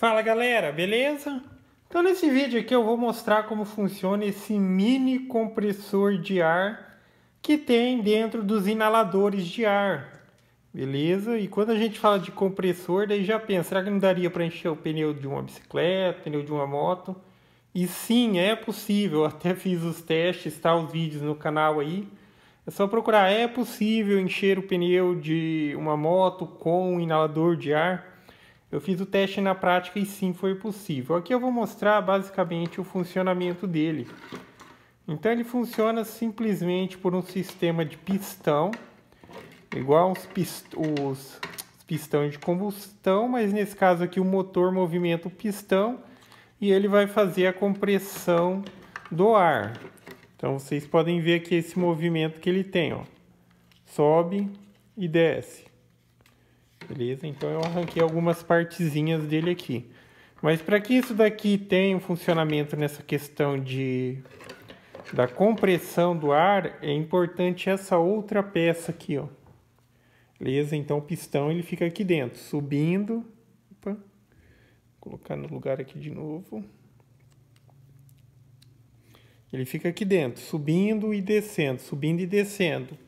Fala galera, beleza? Então nesse vídeo aqui eu vou mostrar como funciona esse mini compressor de ar que tem dentro dos inaladores de ar, beleza? E quando a gente fala de compressor, daí já pensa, será que não daria para encher o pneu de uma bicicleta, pneu de uma moto? E sim, é possível, eu até fiz os testes, tá os vídeos no canal aí, é só procurar, é possível encher o pneu de uma moto com um inalador de ar? Eu fiz o teste na prática e sim foi possível. Aqui eu vou mostrar basicamente o funcionamento dele. Então ele funciona simplesmente por um sistema de pistão, igual os, pist os pistões de combustão, mas nesse caso aqui o motor movimenta o pistão e ele vai fazer a compressão do ar. Então vocês podem ver aqui esse movimento que ele tem, ó. Sobe e desce. Beleza? Então eu arranquei algumas partezinhas dele aqui. Mas para que isso daqui tenha um funcionamento nessa questão de da compressão do ar, é importante essa outra peça aqui, ó. Beleza? Então o pistão ele fica aqui dentro, subindo. Opa. Vou colocar no lugar aqui de novo. Ele fica aqui dentro, subindo e descendo, subindo e descendo.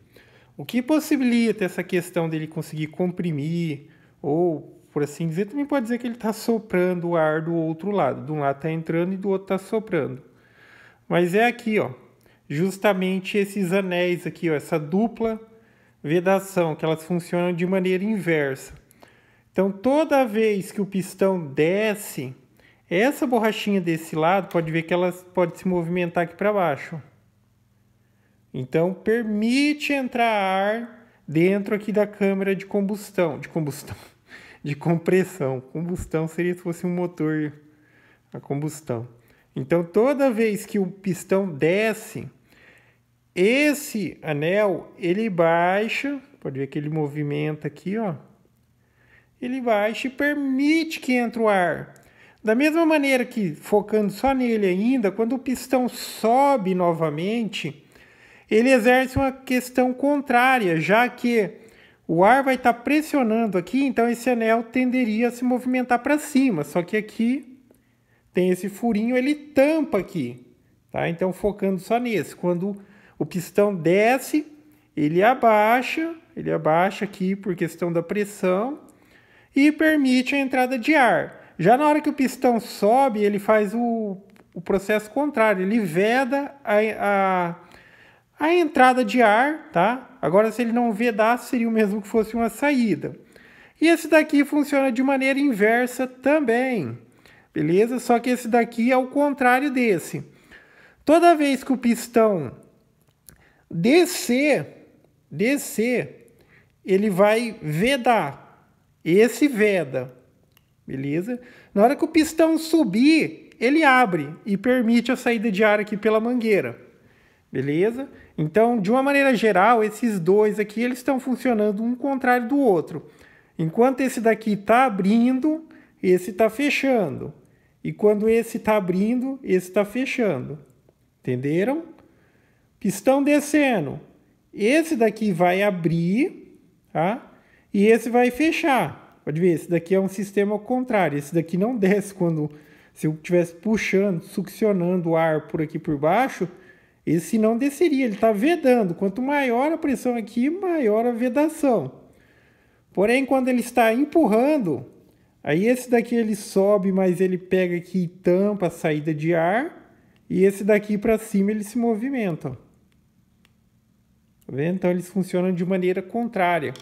O que possibilita essa questão dele conseguir comprimir, ou, por assim dizer, também pode dizer que ele está soprando o ar do outro lado. De um lado está entrando e do outro está soprando. Mas é aqui, ó, justamente esses anéis aqui, ó, essa dupla vedação, que elas funcionam de maneira inversa. Então, toda vez que o pistão desce, essa borrachinha desse lado pode ver que ela pode se movimentar aqui para baixo. Então permite entrar ar dentro aqui da câmara de combustão, de combustão, de compressão. Combustão seria se fosse um motor a combustão. Então toda vez que o pistão desce, esse anel ele baixa, pode ver que ele movimenta aqui, ó. Ele baixa e permite que entre o ar. Da mesma maneira que focando só nele ainda, quando o pistão sobe novamente, ele exerce uma questão contrária, já que o ar vai estar tá pressionando aqui, então esse anel tenderia a se movimentar para cima, só que aqui tem esse furinho, ele tampa aqui, tá? Então focando só nesse, quando o pistão desce, ele abaixa, ele abaixa aqui por questão da pressão e permite a entrada de ar. Já na hora que o pistão sobe, ele faz o, o processo contrário, ele veda a, a a entrada de ar, tá? Agora, se ele não vedasse, seria o mesmo que fosse uma saída. E esse daqui funciona de maneira inversa também, beleza? Só que esse daqui é o contrário desse. Toda vez que o pistão descer, descer, ele vai vedar. Esse veda, beleza? Na hora que o pistão subir, ele abre e permite a saída de ar aqui pela mangueira. Beleza? Então, de uma maneira geral, esses dois aqui eles estão funcionando um contrário do outro. Enquanto esse daqui está abrindo, esse está fechando. E quando esse está abrindo, esse está fechando. Entenderam? Pistão descendo. Esse daqui vai abrir, tá? E esse vai fechar. Pode ver, esse daqui é um sistema contrário. Esse daqui não desce quando se eu estivesse puxando, succionando o ar por aqui por baixo, esse se não desceria, ele está vedando. Quanto maior a pressão aqui, maior a vedação. Porém, quando ele está empurrando, aí esse daqui ele sobe, mas ele pega aqui e tampa a saída de ar. E esse daqui para cima ele se movimenta. Tá vendo? Então eles funcionam de maneira contrária.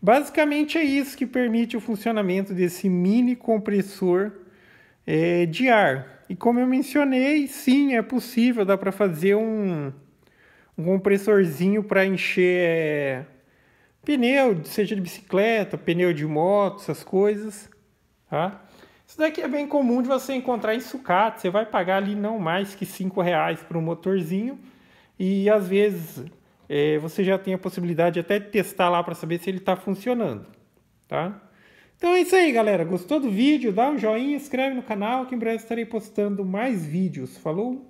Basicamente é isso que permite o funcionamento desse mini compressor é, de ar. E como eu mencionei, sim, é possível, dá para fazer um, um compressorzinho para encher é, pneu, seja de bicicleta, pneu de moto, essas coisas, tá? Isso daqui é bem comum de você encontrar em sucata, você vai pagar ali não mais que cinco reais para um motorzinho e às vezes é, você já tem a possibilidade até de testar lá para saber se ele está funcionando, tá? Então é isso aí, galera. Gostou do vídeo? Dá um joinha, inscreve no canal que em breve estarei postando mais vídeos. Falou!